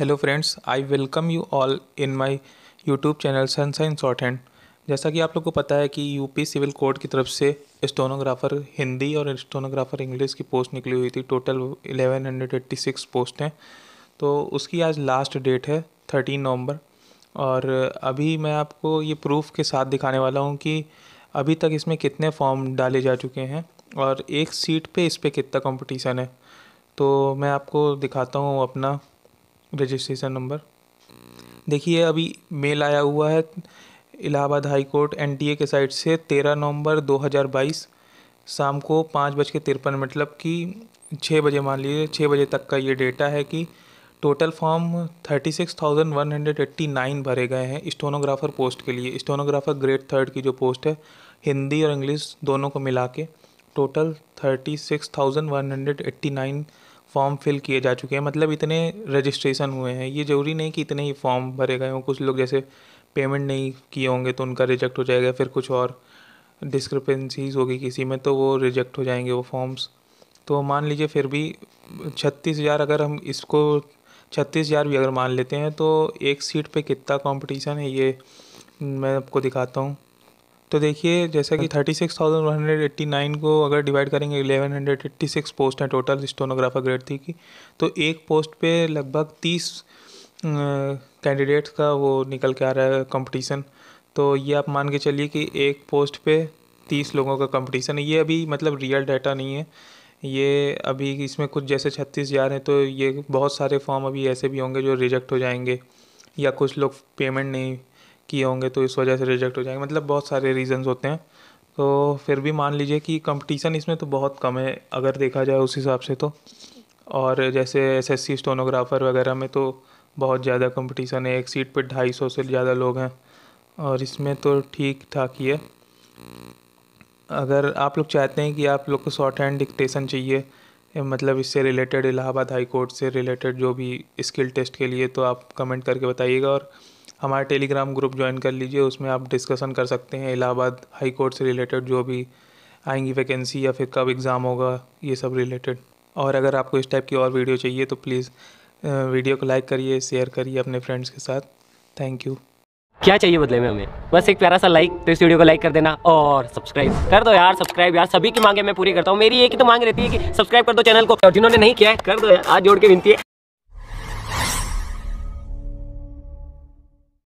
Hello friends I welcome you all in my YouTube channel sunshine shorthand जैसा कि आप लोग को पता है कि यूपी सिविल कोड की तरफ से स्टोनोग्राफर हिंदी और स्टोनोग्राफर इंग्लिश की पोस्ट निकली हुई थी टोटल 1186 पोस्ट हैं तो उसकी आज लास्ट डेट है 13 नवंबर और अभी मैं आपको ये प्रूफ के साथ दिखाने वाला हूँ कि अभी तक इसमें कितने फॉर्म डाले जा चुके हैं और एक सीट पे इस पर कितना कंपटीशन है तो मैं आपको दिखाता हूँ अपना रजिस्ट्रेशन नंबर देखिए अभी मेल आया हुआ है इलाहाबाद हाई कोर्ट एन के साइड से तेरह नवंबर 2022 शाम को पाँच बज के तिरपन मतलब कि छः बजे मान लीजिए छः बजे तक का ये डेटा है कि total form thirty six thousand one hundred eighty nine भरे गए हैं स्टोनोग्राफर पोस्ट के लिए स्टोनोग्राफर ग्रेड थर्ड की जो पोस्ट है हिंदी और इंग्लिश दोनों को मिला के total thirty six thousand one hundred eighty nine form fill किए जा चुके हैं मतलब इतने रजिस्ट्रेशन हुए हैं ये ज़रूरी नहीं कि इतने ही फॉर्म भरे गए हों कुछ लोग जैसे पेमेंट नहीं किए होंगे तो उनका रिजेक्ट हो जाएगा फिर कुछ और डिस्क्रिपेंसीज होगी किसी में तो वो रिजेक्ट हो जाएंगे वो फॉर्म्स तो मान लीजिए फिर भी छत्तीस हज़ार अगर हम इसको छत्तीस हज़ार भी अगर मान लेते हैं तो एक सीट पे कितना कंपटीशन है ये मैं आपको दिखाता हूँ तो देखिए जैसा कि हाँ। Thirty six thousand one hundred eighty nine को अगर डिवाइड करेंगे eleven hundred eighty six post हैं टोटल स्टोनोग्राफर ग्रेड थी की तो एक पोस्ट पे लगभग तीस कैंडिडेट्स का वो निकल के आ रहा है कंपटीशन तो ये आप मान के चलिए कि एक पोस्ट पे तीस लोगों का कंपटीशन है ये अभी मतलब रियल डाटा नहीं है ये अभी इसमें कुछ जैसे छत्तीस हज़ार हैं तो ये बहुत सारे फॉर्म अभी ऐसे भी होंगे जो रिजेक्ट हो जाएंगे या कुछ लोग पेमेंट नहीं किए होंगे तो इस वजह से रिजेक्ट हो जाएंगे मतलब बहुत सारे रीज़न्स होते हैं तो फिर भी मान लीजिए कि कंपटीशन इसमें तो बहुत कम है अगर देखा जाए उस हिसाब से तो और जैसे एस एस सी स्टोनोग्राफ़र वगैरह में तो बहुत ज़्यादा कंपटीशन है एक सीट पर ढाई सौ से ज़्यादा लोग हैं और इसमें तो ठीक ठाक ही है अगर आप लोग चाहते हैं कि आप लोग को शॉर्ट हैंड डिक्टेशन चाहिए मतलब इससे रिलेटेड इलाहाबाद हाई कोर्ट से रिलेटेड जो भी स्किल टेस्ट के लिए तो आप कमेंट करके बताइएगा और हमारा टेलीग्राम ग्रुप ज्वाइन कर लीजिए उसमें आप डिस्कसन कर सकते हैं इलाहाबाद हाई कोर्ट से रिलेटेड जो भी आएंगी वैकेंसी या फिर कब एग्ज़ाम होगा ये सब रिलेटेड और अगर आपको इस टाइप की और वीडियो चाहिए तो प्लीज़ वीडियो को लाइक करिए शेयर करिए अपने फ्रेंड्स के साथ थैंक यू क्या चाहिए बदले में हमें बस एक प्यारा सा लाइक तो इस वीडियो को लाइक कर देना और सब्सक्राइब कर दो यार सब्सक्राइब यार सभी की मांगे मैं पूरी करता हूँ मेरी एक ही तो मांग रहती है कि सब्सक्राइब कर दो चैनल को जिन्होंने नहीं किया है कर दो यार आज जोड़ के विनती है